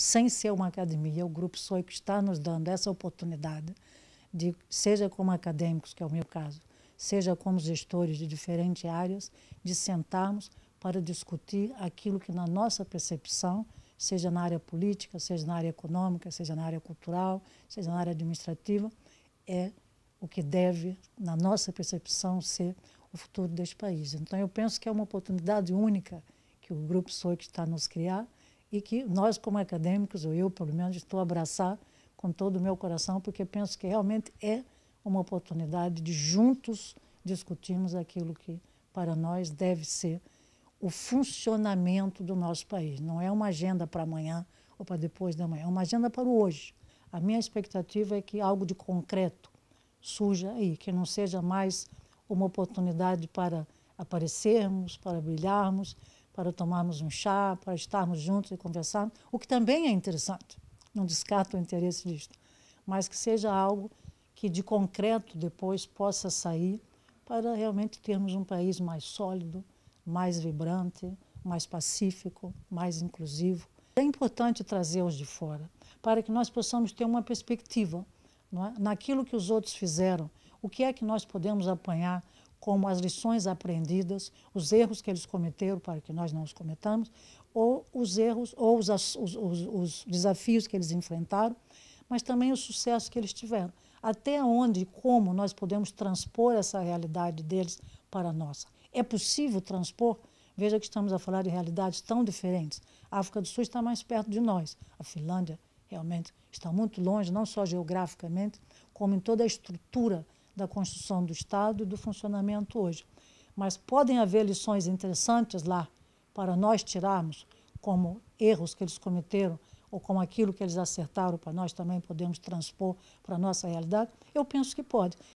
sem ser uma academia, o Grupo Soico está nos dando essa oportunidade, de, seja como acadêmicos, que é o meu caso, seja como gestores de diferentes áreas, de sentarmos para discutir aquilo que, na nossa percepção, seja na área política, seja na área econômica, seja na área cultural, seja na área administrativa, é o que deve, na nossa percepção, ser o futuro deste país. Então, eu penso que é uma oportunidade única que o Grupo Soic está nos criar e que nós, como acadêmicos, ou eu, pelo menos, estou a abraçar com todo o meu coração, porque penso que realmente é uma oportunidade de juntos discutirmos aquilo que, para nós, deve ser o funcionamento do nosso país. Não é uma agenda para amanhã ou para depois da manhã, é uma agenda para o hoje. A minha expectativa é que algo de concreto surja aí, que não seja mais uma oportunidade para aparecermos, para brilharmos, para tomarmos um chá, para estarmos juntos e conversarmos, o que também é interessante. Não descarto o interesse disto, mas que seja algo que de concreto depois possa sair para realmente termos um país mais sólido, mais vibrante, mais pacífico, mais inclusivo. É importante trazer os de fora para que nós possamos ter uma perspectiva é? naquilo que os outros fizeram, o que é que nós podemos apanhar, como as lições aprendidas, os erros que eles cometeram para que nós não os cometamos, ou os erros, ou os, os, os desafios que eles enfrentaram, mas também o sucesso que eles tiveram. Até onde e como nós podemos transpor essa realidade deles para a nossa? É possível transpor? Veja que estamos a falar de realidades tão diferentes. A África do Sul está mais perto de nós. A Finlândia realmente está muito longe, não só geograficamente, como em toda a estrutura da construção do Estado e do funcionamento hoje. Mas podem haver lições interessantes lá para nós tirarmos, como erros que eles cometeram ou como aquilo que eles acertaram para nós também podemos transpor para a nossa realidade? Eu penso que pode.